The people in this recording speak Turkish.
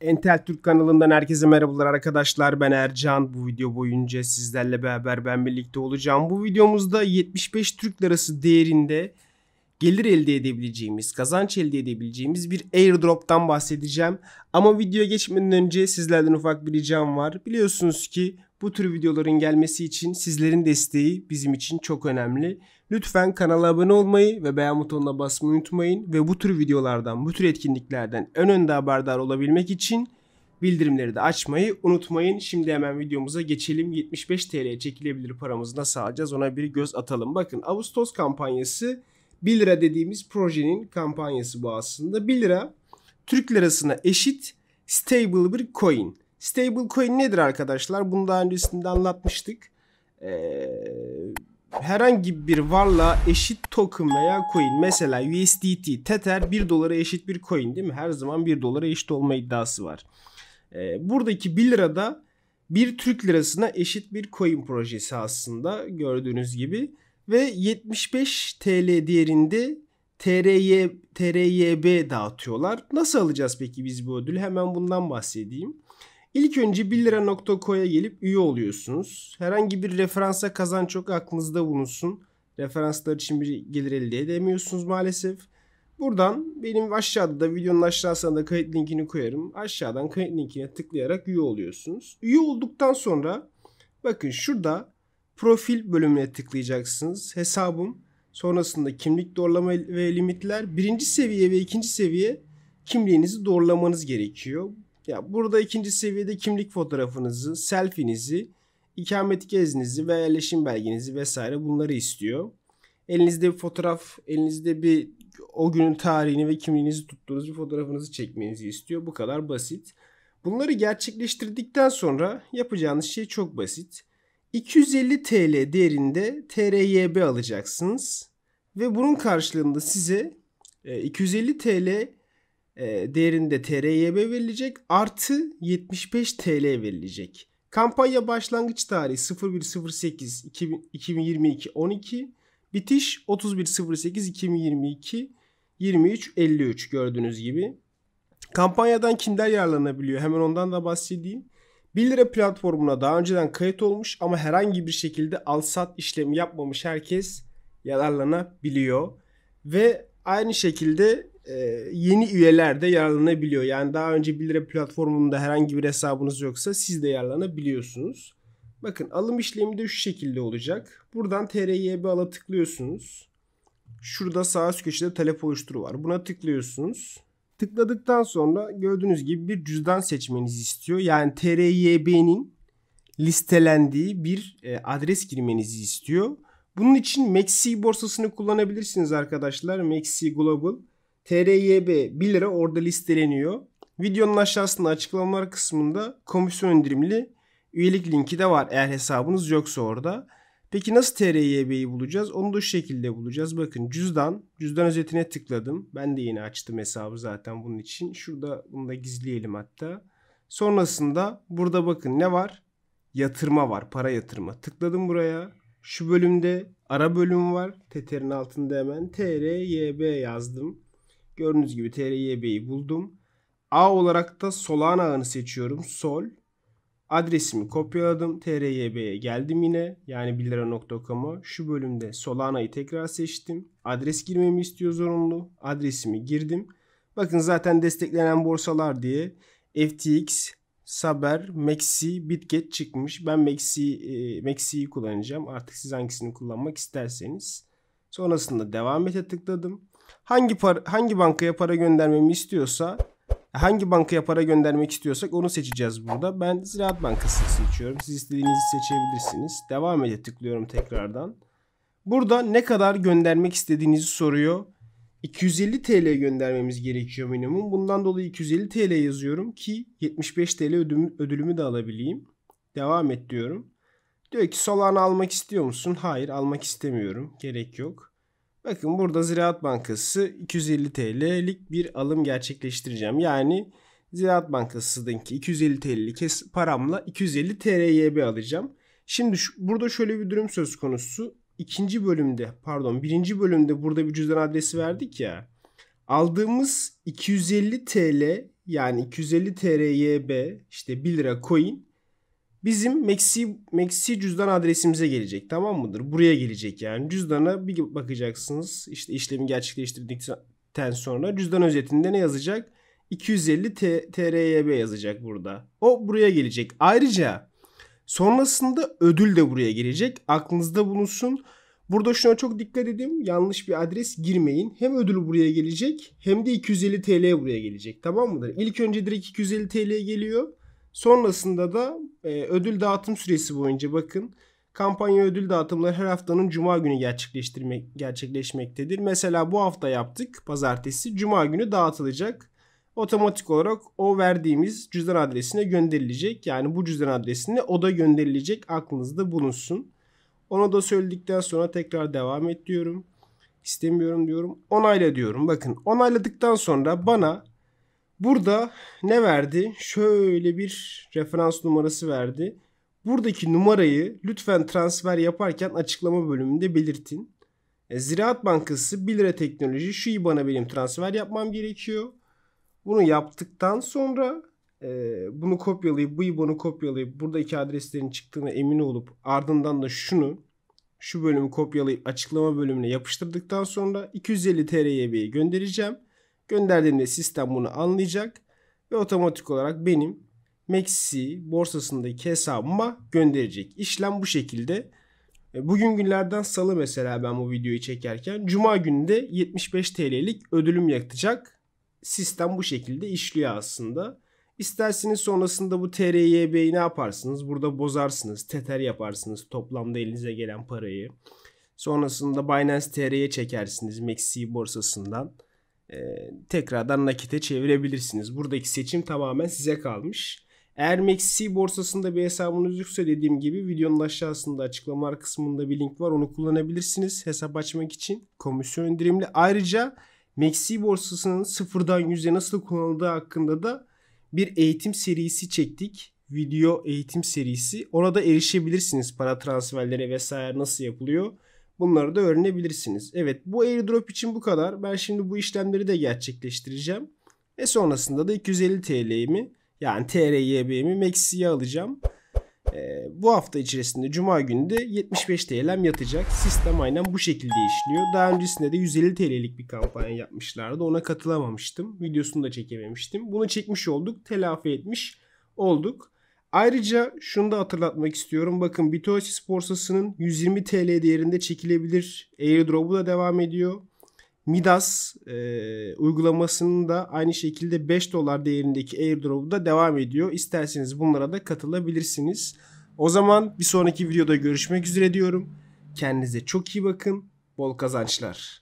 Entel Türk kanalından herkese merhabalar arkadaşlar. Ben Ercan. Bu video boyunca sizlerle beraber ben birlikte olacağım. Bu videomuzda 75 Türk Lirası değerinde gelir elde edebileceğimiz, kazanç elde edebileceğimiz bir airdrop'tan bahsedeceğim. Ama videoya geçmeden önce sizlerden ufak bir ricam var. Biliyorsunuz ki bu tür videoların gelmesi için sizlerin desteği bizim için çok önemli. Lütfen kanala abone olmayı ve beğen butonuna basmayı unutmayın ve bu tür videolardan, bu tür etkinliklerden en önde haberdar olabilmek için bildirimleri de açmayı unutmayın. Şimdi hemen videomuza geçelim. 75 TL çekilebilir paramızı nasıl alacağız ona bir göz atalım. Bakın Ağustos kampanyası 1 lira dediğimiz projenin kampanyası bu aslında. 1 lira Türk lirasına eşit stable bir coin. Stable coin nedir arkadaşlar? Bunu daha öncesinde anlatmıştık. Ee, herhangi bir varla eşit token veya coin mesela USDT, Tether 1 dolara eşit bir coin değil mi? Her zaman 1 dolara eşit olma iddiası var. E, buradaki 1 lirada 1 Türk lirasına eşit bir coin projesi aslında gördüğünüz gibi ve 75 TL değerinde TRY, TRYB dağıtıyorlar. Nasıl alacağız peki biz bu ödülü? Hemen bundan bahsedeyim. İlk önce 1 lira.co'ya gelip üye oluyorsunuz. Herhangi bir referansa kazan çok aklınızda bulunsun. Referanslar için bir gelir elde edemiyorsunuz maalesef. Buradan benim aşağıda da videonun aşağısına da kayıt linkini koyarım. Aşağıdan kayıt linkine tıklayarak üye oluyorsunuz. Üye olduktan sonra bakın şurada profil bölümüne tıklayacaksınız. Hesabım sonrasında kimlik doğrulama ve limitler birinci seviye ve ikinci seviye kimliğinizi doğrulamanız gerekiyor. Ya burada ikinci seviyede kimlik fotoğrafınızı, selfinizi, ikamet izninizi ve yerleşim belgenizi vesaire bunları istiyor. Elinizde bir fotoğraf, elinizde bir o günün tarihini ve kimliğinizi tuttuğunuz bir fotoğrafınızı çekmenizi istiyor. Bu kadar basit. Bunları gerçekleştirdikten sonra yapacağınız şey çok basit. 250 TL değerinde TRYB alacaksınız ve bunun karşılığında size 250 e, TL ee, değerinde TRYB verilecek artı 75 TL verilecek. Kampanya başlangıç tarihi 01.08 2022 12 bitiş 31.08 2022 23 53 gördüğünüz gibi. Kampanyadan kimler yararlanabiliyor hemen ondan da bahsedeyim. 1 lira platformuna daha önceden kayıt olmuş ama herhangi bir şekilde al-sat işlemi yapmamış herkes yararlanabiliyor. Ve aynı şekilde e, yeni üyeler de yararlanabiliyor. Yani daha önce 1 lira platformunda herhangi bir hesabınız yoksa siz de yararlanabiliyorsunuz. Bakın alım işlemi de şu şekilde olacak. Buradan TRYB ala tıklıyorsunuz. Şurada sağ üst köşede talep oluşturu var. Buna tıklıyorsunuz. Tıkladıktan sonra gördüğünüz gibi bir cüzdan seçmenizi istiyor. Yani TRYB'nin listelendiği bir e, adres girmenizi istiyor. Bunun için Maxi borsasını kullanabilirsiniz arkadaşlar. Maxi Global. TRYB 1 lira orada listeleniyor. Videonun aşağısında açıklamalar kısmında komisyon indirimli üyelik linki de var eğer hesabınız yoksa orada. Peki nasıl TRYB'yi bulacağız? Onu da şu şekilde bulacağız. Bakın cüzdan, cüzdan özetine tıkladım. Ben de yeni açtım hesabı zaten bunun için. Şurada bunu da gizleyelim hatta. Sonrasında burada bakın ne var? Yatırma var, para yatırma. Tıkladım buraya. Şu bölümde ara bölüm var. Teterin altında hemen TRYB yazdım. Gördüğünüz gibi TRYB'yi buldum. A olarak da Solana ağını seçiyorum. Sol. Adresimi kopyaladım. TRYB'ye geldim yine. Yani 1 lira.com'a. Şu bölümde Solana'yı tekrar seçtim. Adres girmemi istiyor zorunlu. Adresimi girdim. Bakın zaten desteklenen borsalar diye FTX, Saber, Maxi, Bitget çıkmış. Ben Maxi, e, Maxi'yi kullanacağım. Artık siz hangisini kullanmak isterseniz. Sonrasında devam ete tıkladım hangi para, hangi bankaya para göndermemi istiyorsa hangi bankaya para göndermek istiyorsak onu seçeceğiz burada. Ben Ziraat Bankası'nı seçiyorum. Siz istediğinizi seçebilirsiniz. Devam ede tıklıyorum tekrardan. Burada ne kadar göndermek istediğinizi soruyor. 250 TL göndermemiz gerekiyor minimum. Bundan dolayı 250 TL yazıyorum ki 75 TL ödüm, ödülümü de alabileyim. Devam et diyorum. Diyor ki Solana almak istiyor musun? Hayır almak istemiyorum. Gerek yok. Bakın burada Ziraat Bankası 250 TL'lik bir alım gerçekleştireceğim. Yani Ziraat Bankası'ndaki 250 TL'lik paramla 250 TRYB alacağım. Şimdi şu, burada şöyle bir durum söz konusu. İkinci bölümde pardon birinci bölümde burada bir cüzdan adresi verdik ya. Aldığımız 250 TL yani 250 TRYB işte 1 lira coin Bizim Maxi, Maxi cüzdan adresimize gelecek tamam mıdır? Buraya gelecek yani. Cüzdana bir bakacaksınız. İşte işlemi gerçekleştirdikten sonra cüzdan özetinde ne yazacak? 250 TRYB yazacak burada. O buraya gelecek. Ayrıca sonrasında ödül de buraya gelecek. Aklınızda bulunsun. Burada şuna çok dikkat edin. Yanlış bir adres girmeyin. Hem ödül buraya gelecek hem de 250 TL buraya gelecek. Tamam mıdır? İlk önce direkt 250 TL geliyor. Sonrasında da e, ödül dağıtım süresi boyunca bakın kampanya ödül dağıtımları her haftanın cuma günü gerçekleştirmek gerçekleşmektedir. Mesela bu hafta yaptık pazartesi cuma günü dağıtılacak. Otomatik olarak o verdiğimiz cüzdan adresine gönderilecek. Yani bu cüzdan adresine o da gönderilecek. Aklınızda bulunsun. Onu da söyledikten sonra tekrar devam et diyorum. İstemiyorum diyorum. Onayla diyorum. Bakın onayladıktan sonra bana Burada ne verdi? Şöyle bir referans numarası verdi. Buradaki numarayı lütfen transfer yaparken açıklama bölümünde belirtin. E, Ziraat Bankası 1 lira teknoloji şu IBAN'a benim transfer yapmam gerekiyor. Bunu yaptıktan sonra e, bunu kopyalayıp bu IBAN'ı kopyalayıp buradaki adreslerin çıktığına emin olup ardından da şunu şu bölümü kopyalayıp açıklama bölümüne yapıştırdıktan sonra 250 TR'ye göndereceğim. Gönderdiğimde sistem bunu anlayacak ve otomatik olarak benim Maxi borsasındaki hesabıma gönderecek. İşlem bu şekilde. E, bugün günlerden salı mesela ben bu videoyu çekerken cuma günde 75 TL'lik ödülüm yatacak. Sistem bu şekilde işliyor aslında. İsterseniz sonrasında bu TRYB'yi ne yaparsınız? Burada bozarsınız, teter yaparsınız toplamda elinize gelen parayı. Sonrasında Binance TR'ye çekersiniz Maxi borsasından e, tekrardan nakite çevirebilirsiniz. Buradaki seçim tamamen size kalmış. Eğer MaxC borsasında bir hesabınız yoksa dediğim gibi videonun aşağısında açıklamalar kısmında bir link var. Onu kullanabilirsiniz hesap açmak için. Komisyon indirimli. Ayrıca MaxC borsasının sıfırdan yüze nasıl kullanıldığı hakkında da bir eğitim serisi çektik. Video eğitim serisi. Ona da erişebilirsiniz para transferleri vesaire nasıl yapılıyor. Bunları da öğrenebilirsiniz. Evet bu airdrop için bu kadar. Ben şimdi bu işlemleri de gerçekleştireceğim. Ve sonrasında da 250 TL'mi yani TRYB'mi Maxi'ye alacağım. Ee, bu hafta içerisinde Cuma günü de 75 TL'm yatacak. Sistem aynen bu şekilde işliyor. Daha öncesinde de 150 TL'lik bir kampanya yapmışlardı. Ona katılamamıştım. Videosunu da çekememiştim. Bunu çekmiş olduk. Telafi etmiş olduk. Ayrıca şunu da hatırlatmak istiyorum. Bakın Bitosis borsasının 120 TL değerinde çekilebilir airdrop'u da devam ediyor. Midas e, uygulamasının da aynı şekilde 5 dolar değerindeki airdrop'u da devam ediyor. İsterseniz bunlara da katılabilirsiniz. O zaman bir sonraki videoda görüşmek üzere diyorum. Kendinize çok iyi bakın. Bol kazançlar.